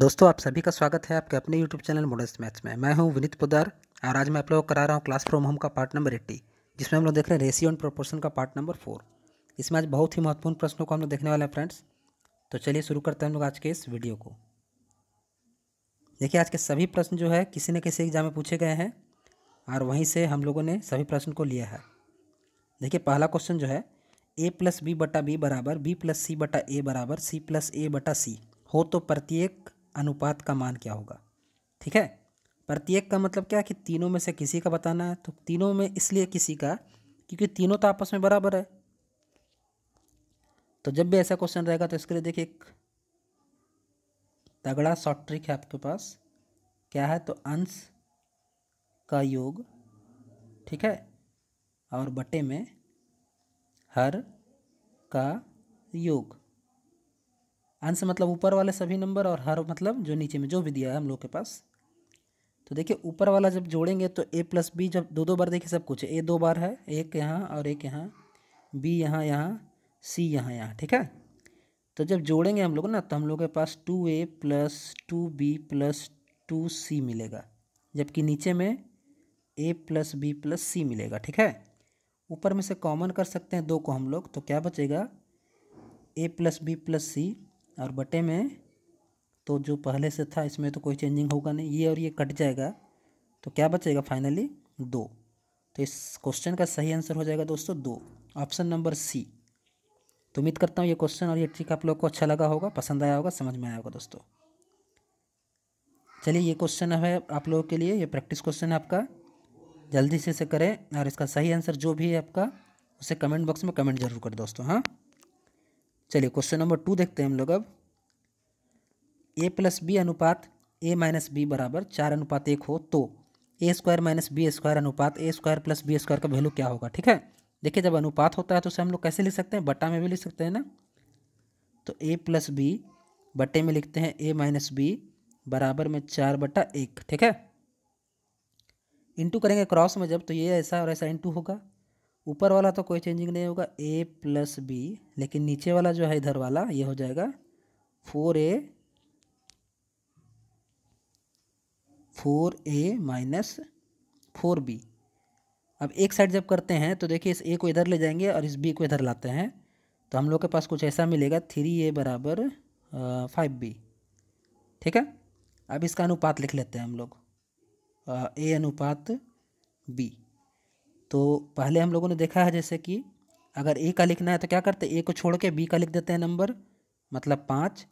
दोस्तों आप सभी का स्वागत है आपके अपने YouTube चैनल मॉडल्स मैथ्स में मैं हूं विनीत पुदार और आज मैं आप लोगों को करा रहा हूं क्लास फ्रॉम होम का पार्ट नंबर एट्टी जिसमें हम लोग देख रहे हैं रेशियो एंड प्रोपोर्शन का पार्ट नंबर फोर इसमें आज बहुत ही महत्वपूर्ण प्रश्नों को हम लोग देखने वाले हैं फ्रेंड्स तो चलिए शुरू करते हैं हम लोग आज के इस वीडियो को देखिए आज के सभी प्रश्न जो है किसी न किसी एग्जाम में पूछे गए हैं और वहीं से हम लोगों ने सभी प्रश्न को लिया है देखिए पहला क्वेश्चन जो है ए प्लस बी बटा बी बराबर बी प्लस सी बटा ए बराबर सी प्लस ए बटा सी हो तो प्रत्येक अनुपात का मान क्या होगा ठीक है प्रत्येक का मतलब क्या है कि तीनों में से किसी का बताना है तो तीनों में इसलिए किसी का क्योंकि तीनों तो आपस में बराबर है तो जब भी ऐसा क्वेश्चन रहेगा तो इसके लिए देखिए एक तगड़ा शॉर्ट ट्रिक है आपके पास क्या है तो अंश का योग ठीक है और बटे में हर का योग अंश मतलब ऊपर वाले सभी नंबर और हर मतलब जो नीचे में जो भी दिया है हम लोग के पास तो देखिए ऊपर वाला जब जोड़ेंगे तो ए प्लस बी जब दो दो बार देखिए सब कुछ ए दो बार है एक यहाँ और एक यहाँ बी यहाँ यहाँ सी यहाँ यहाँ ठीक है तो जब जोड़ेंगे हम लोग ना तो हम लोग के पास two a plus two b plus two c मिलेगा जबकि नीचे में a plus b plus c मिलेगा ठीक है ऊपर में से कॉमन कर सकते हैं दो को हम लोग तो क्या बचेगा a plus b plus c और बटे में तो जो पहले से था इसमें तो कोई चेंजिंग होगा नहीं ये और ये कट जाएगा तो क्या बचेगा फाइनली दो तो इस क्वेश्चन का सही आंसर हो जाएगा दोस्तों दो ऑप्शन नंबर सी तो उम्मीद करता हूँ ये क्वेश्चन और ये ट्रिक आप लोग को अच्छा लगा होगा पसंद आया होगा समझ में आया होगा दोस्तों चलिए ये क्वेश्चन है आप लोगों के लिए ये प्रैक्टिस क्वेश्चन है आपका जल्दी से इसे करें और इसका सही आंसर जो भी है आपका उसे कमेंट बॉक्स में कमेंट जरूर कर दोस्तों हाँ चलिए क्वेश्चन नंबर टू देखते हैं हम लोग अब ए प्लस बी अनुपात ए माइनस बी बराबर चार अनुपात एक हो तो a square minus b square अनुपात a square plus b square का वैल्यू क्या होगा ठीक है देखिए जब अनुपात होता है तो उसे हम लोग कैसे लिख सकते हैं बट्टा में भी लिख सकते हैं ना तो ए प्लस बी बट्टे में लिखते हैं ए माइनस बी बराबर में चार बटा एक ठीक है इंटू करेंगे क्रॉस में जब तो ये ऐसा और ऐसा इंटू होगा ऊपर वाला तो कोई चेंजिंग नहीं होगा ए प्लस बी लेकिन नीचे वाला जो है इधर वाला ये हो जाएगा four a four a minus four b अब एक साइड जब करते हैं तो देखिए इस ए को इधर ले जाएंगे और इस बी को इधर लाते हैं तो हम लोग के पास कुछ ऐसा मिलेगा थ्री ए बराबर फाइव बी ठीक है अब इसका अनुपात लिख लेते हैं हम लोग ए अनुपात बी तो पहले हम लोगों ने देखा है जैसे कि अगर ए का लिखना है तो क्या करते ए को छोड़ के बी का लिख देते हैं नंबर मतलब पाँच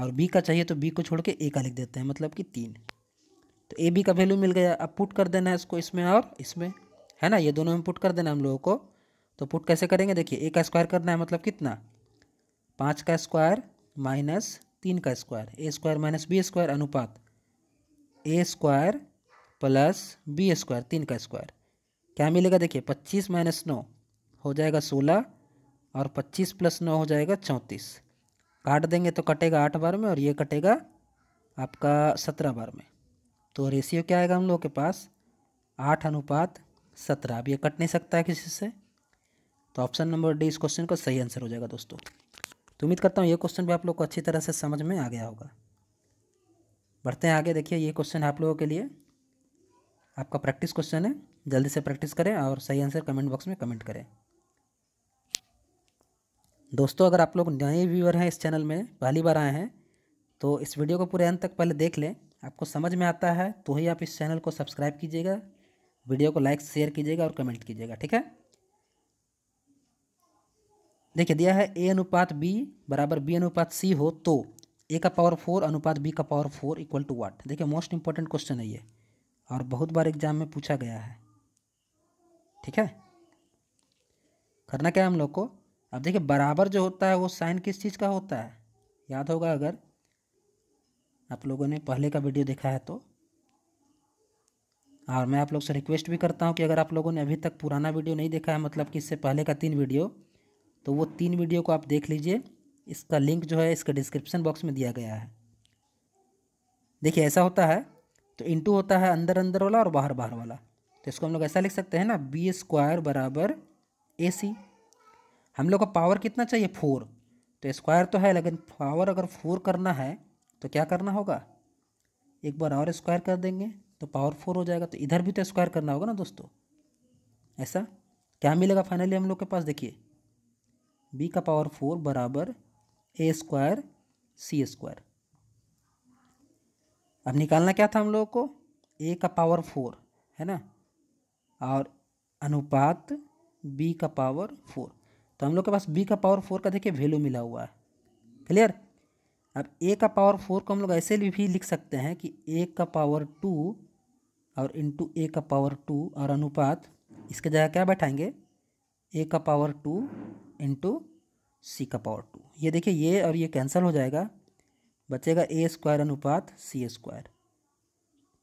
और बी का चाहिए तो बी को छोड़ के ए का लिख देते हैं मतलब कि तीन तो ए बी का वैल्यू मिल गया अब पुट कर देना है इसको इसमें और इसमें है ना ये दोनों में पुट कर देना हम लोगों को तो पुट कैसे करेंगे देखिए ए का स्क्वायर करना है मतलब कितना पाँच का स्क्वायर माइनस तीन का square a square minus b square अनुपात a square plus b square तीन का स्क्वायर क्या मिलेगा देखिए पच्चीस माइनस नौ हो जाएगा सोलह और पच्चीस प्लस नौ हो जाएगा चौंतीस काट देंगे तो कटेगा आठ बार में और ये कटेगा आपका सत्रह बार में तो रेशियो क्या आएगा हम लोग के पास आठ अनुपात सत्रह अब ये कट नहीं सकता है किसी से तो ऑप्शन नंबर डी इस क्वेश्चन का सही आंसर हो जाएगा दोस्तों तो उम्मीद करता हूँ ये क्वेश्चन भी आप लोग को अच्छी तरह से समझ में आ गया होगा बढ़ते हैं आगे देखिए ये क्वेश्चन आप लोगों के लिए आपका प्रैक्टिस क्वेश्चन है जल्दी से प्रैक्टिस करें और सही आंसर कमेंट बॉक्स में कमेंट करें दोस्तों अगर आप लोग नए व्यूअर हैं इस चैनल में पहली बार आए हैं तो इस वीडियो को पूरे अंत तक पहले देख लें आपको समझ में आता है तो ही आप इस चैनल को सब्सक्राइब कीजिएगा वीडियो को लाइक शेयर कीजिएगा और कमेंट कीजिएगा ठीक है देखिए दिया है ए अनुपात बी बराबर बी अनुपात सी हो तो ए का पावर फोर अनुपात बी का power four equal to what देखिए मोस्ट इंपॉर्टेंट क्वेश्चन है ये और बहुत बार एग्ज़ाम में पूछा गया है ठीक है करना क्या है हम लोग को अब देखिए बराबर जो होता है वो साइन किस चीज़ का होता है याद होगा अगर आप लोगों ने पहले का वीडियो देखा है तो और मैं आप लोग से रिक्वेस्ट भी करता हूँ कि अगर आप लोगों ने अभी तक पुराना वीडियो नहीं देखा है मतलब कि इससे पहले का तीन वीडियो तो वो तीन वीडियो को आप देख लीजिए इसका लिंक जो है इसका डिस्क्रिप्शन बॉक्स में दिया गया है देखिए ऐसा होता है तो इंटू होता है अंदर अंदर वाला और बाहर बाहर वाला तो इसको हम लोग ऐसा लिख सकते हैं ना बी स्क्वायर बराबर ए सी हम लोग को पावर कितना चाहिए फोर तो स्क्वायर तो है लेकिन पावर अगर फोर करना है तो क्या करना होगा एक बार और स्क्वायर कर देंगे तो पावर फोर हो जाएगा तो इधर भी तो स्क्वायर करना होगा ना दोस्तों ऐसा क्या मिलेगा फाइनली हम लोग के पास देखिए बी का पावर फोर बराबर ए स्क्वायर सी स्क्वायर अब निकालना क्या था हम लोगों को ए का पावर फोर है ना और अनुपात बी का पावर फोर तो हम लोग के पास बी का पावर फोर का देखिए वैल्यू मिला हुआ है क्लियर अब ए का पावर फोर को हम लोग ऐसे भी लिख सकते हैं कि ए का पावर टू और इंटू ए का पावर टू और अनुपात इसके जगह क्या बैठाएंगे ए का पावर टू इंटू सी का पावर टू ये देखिए ये और ये कैंसिल हो जाएगा बचेगा ए स्क्वायर अनुपात सी स्क्वायर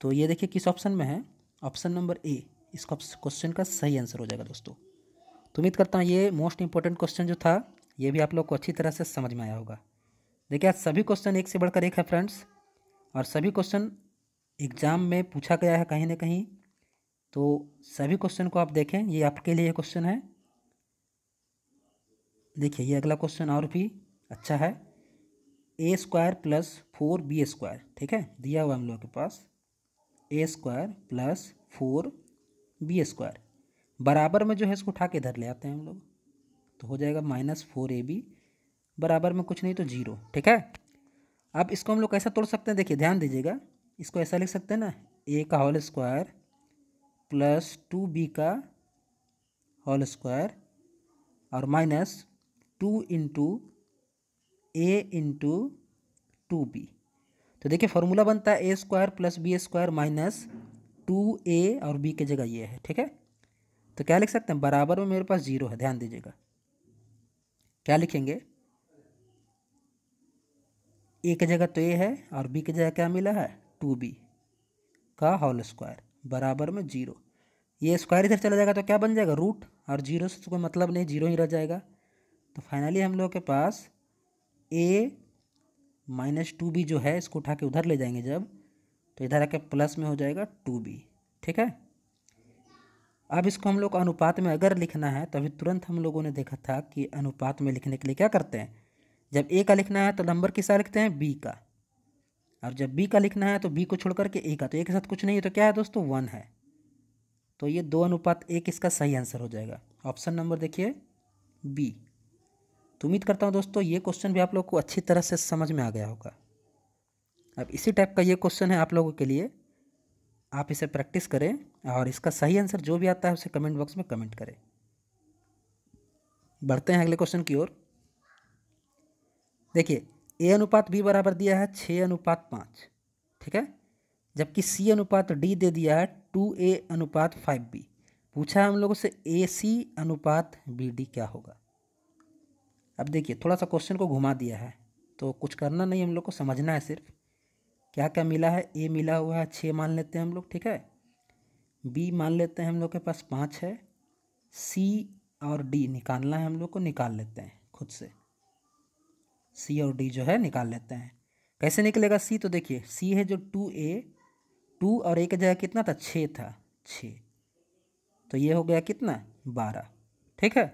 तो ये देखिए किस ऑप्शन में है ऑप्शन नंबर ए इस क्वेश्चन का सही आंसर हो जाएगा दोस्तों तो उम्मीद करता हूँ ये मोस्ट इंपॉर्टेंट क्वेश्चन जो था ये भी आप लोग को अच्छी तरह से समझ में आया होगा देखिए आज सभी क्वेश्चन एक से बढ़कर एक है फ्रेंड्स और सभी क्वेश्चन एग्ज़ाम में पूछा गया है कहीं ना कहीं तो सभी क्वेश्चन को आप देखें ये आपके लिए क्वेश्चन है देखिए ये अगला क्वेश्चन और भी अच्छा है a square plus four b square ठीक है दिया हुआ हम लोग के पास a square plus four b square बराबर में जो है इसको उठा के इधर ले आते हैं हम लोग तो हो जाएगा माइनस फोर ए बी बराबर में कुछ नहीं तो जीरो ठीक है अब इसको हम लोग कैसा तोड़ सकते हैं देखिए ध्यान दीजिएगा इसको ऐसा लिख सकते हैं ना ए का whole square plus two b का होल स्क्वायर और minus two into a into two b तो देखिए फार्मूला बनता है a square plus b square minus two a और बी के जगह ये है ठीक है तो क्या लिख सकते हैं बराबर में मेरे पास जीरो है ध्यान दीजिएगा क्या लिखेंगे ए की जगह तो ए है और बी की जगह क्या मिला है टू बी का होल स्क्वायर बराबर में जीरो ये स्क्वायर इधर चला जाएगा तो क्या बन जाएगा रूट और जीरो से तो कोई मतलब नहीं जीरो ही रह जाएगा तो फाइनली हम लोग के पास ए माइनस टू बी जो है इसको उठा के उधर ले जाएंगे जब तो इधर आके प्लस में हो जाएगा टू बी ठीक है अब इसको हम लोग अनुपात में अगर लिखना है तो अभी तुरंत हम लोगों ने देखा था कि अनुपात में लिखने के लिए क्या करते हैं जब ए का लिखना है तो नंबर किसा लिखते हैं बी का और जब बी का लिखना है तो बी को छोड़ करके ए का तो ए के साथ कुछ नहीं है तो क्या है दोस्तों वन है तो ये दो अनुपात एक इसका सही आंसर हो जाएगा ऑप्शन नंबर देखिए बी तो उम्मीद करता हूँ दोस्तों ये क्वेश्चन भी आप लोग को अच्छी तरह से समझ में आ गया होगा अब इसी टाइप का ये क्वेश्चन है आप लोगों के लिए आप इसे प्रैक्टिस करें और इसका सही आंसर जो भी आता है उसे कमेंट बॉक्स में कमेंट करें बढ़ते हैं अगले क्वेश्चन की ओर देखिए ए अनुपात बी बराबर दिया है छः अनुपात पाँच ठीक है जबकि सी अनुपात डी दे दिया है टू ए अनुपात फाइव बी पूछा है हम लोगों से ए सी अनुपात बी डी क्या होगा अब देखिए थोड़ा सा क्वेश्चन को घुमा दिया है तो कुछ करना नहीं हम लोग को समझना है सिर्फ क्या क्या मिला है ए मिला हुआ है छः मान लेते हैं हम लोग ठीक है बी मान लेते हैं हम लोग के पास पाँच है सी और डी निकालना है हम लोग को निकाल लेते हैं खुद से सी और डी जो है निकाल लेते हैं कैसे निकलेगा सी तो देखिए सी है जो टू ए टू और ए का जगह कितना था छः था छः तो ये हो गया कितना बारह ठीक है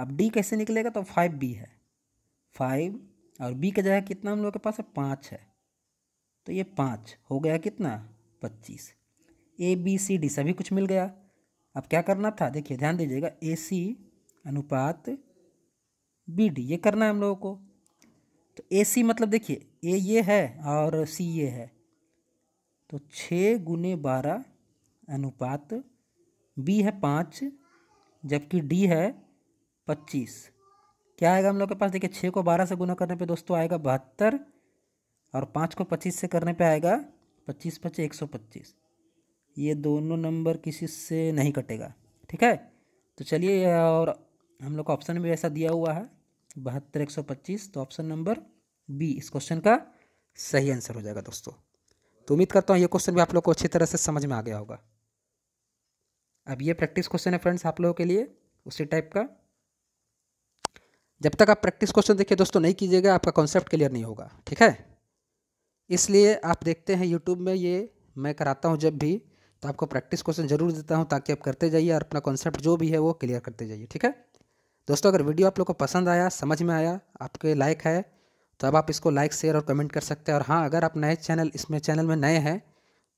अब डी कैसे निकलेगा तो फाइव बी है फाइव और बी का जगह कितना हम लोग के पास है पाँच है तो ये पाँच हो गया कितना पच्चीस ए बी सी डी सभी कुछ मिल गया अब क्या करना था देखिए ध्यान दीजिएगा ए सी अनुपात बी डी ये करना है हम लोगों को तो ए सी मतलब देखिए ए ये है और सी ये है तो छः गुने बारह अनुपात बी है पाँच जबकि डी है पच्चीस क्या आएगा हम लोग के पास देखिए छः को बारह से गुना करने पे दोस्तों आएगा बहत्तर और पाँच को पच्चीस से करने पे आएगा पच्चीस पच्चीस एक सौ पच्चीस ये दोनों नंबर किसी से नहीं कटेगा ठीक है तो चलिए और हम लोग का ऑप्शन भी ऐसा दिया हुआ है बहत्तर एक सौ पच्चीस तो ऑप्शन नंबर बी इस क्वेश्चन का सही आंसर हो जाएगा दोस्तों तो उम्मीद करता हूँ ये क्वेश्चन भी आप लोग को अच्छी तरह से समझ में आ गया होगा अब ये प्रैक्टिस क्वेश्चन है फ्रेंड्स आप लोगों के लिए उसी टाइप का जब तक आप प्रैक्टिस क्वेश्चन देखिए दोस्तों नहीं कीजिएगा आपका कॉन्सेप्ट क्लियर नहीं होगा ठीक है इसलिए आप देखते हैं यूट्यूब में ये मैं कराता हूँ जब भी तो आपको प्रैक्टिस क्वेश्चन जरूर देता हूँ ताकि आप करते जाइए और अपना कॉन्सेप्ट जो भी है वो क्लियर करते जाइए ठीक है दोस्तों अगर वीडियो आप लोग को पसंद आया समझ में आया आपके लाइक है तो अब आप इसको लाइक शेयर और कमेंट कर सकते हैं और हाँ अगर आप नए चैनल इसमें चैनल में नए हैं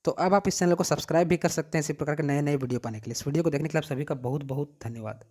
तो अब आप इस चैनल को सब्सक्राइब भी कर सकते हैं इसी प्रकार के नए नए वीडियो पाने के लिए इस वीडियो को देखने के लिए आप सभी का बहुत बहुत धन्यवाद